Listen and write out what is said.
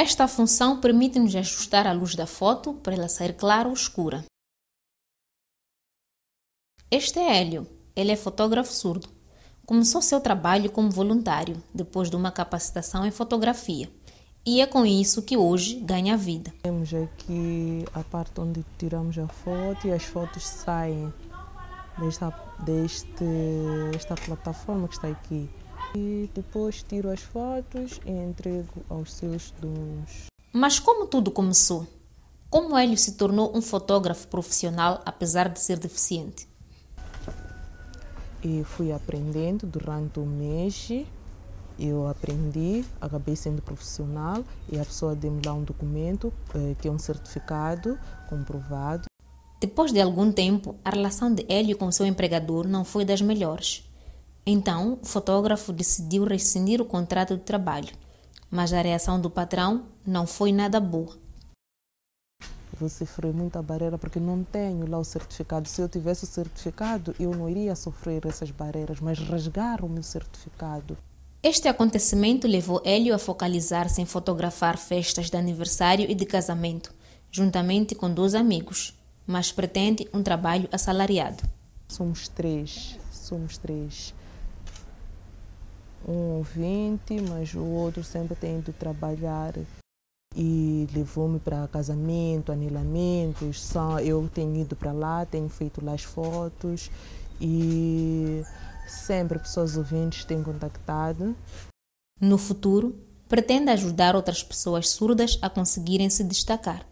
Esta função permite-nos ajustar a luz da foto para ela sair clara ou escura. Este é Hélio. Ele é fotógrafo surdo. Começou seu trabalho como voluntário, depois de uma capacitação em fotografia. E é com isso que hoje ganha vida. Temos aqui a parte onde tiramos a foto e as fotos saem desta, desta plataforma que está aqui. E depois tiro as fotos e entrego aos seus donos. Mas como tudo começou? Como ele se tornou um fotógrafo profissional apesar de ser deficiente? E fui aprendendo durante o mês eu aprendi, acabei sendo profissional e a pessoa deu-me lá um documento eh, que é um certificado comprovado. Depois de algum tempo, a relação de Hélio com seu empregador não foi das melhores. Então, o fotógrafo decidiu rescindir o contrato de trabalho, mas a reação do patrão não foi nada boa. Você sofreu muita barreira porque não tenho lá o certificado. Se eu tivesse o certificado, eu não iria sofrer essas barreiras, mas rasgaram o meu certificado. Este acontecimento levou Hélio a focalizar-se em fotografar festas de aniversário e de casamento, juntamente com dois amigos, mas pretende um trabalho assalariado. Somos três, somos três um ouvinte, mas o outro sempre tem ido trabalhar e levou-me para casamento, anelamentos só eu tenho ido para lá, tenho feito lá as fotos e sempre pessoas ouvintes têm contactado. No futuro, pretende ajudar outras pessoas surdas a conseguirem se destacar.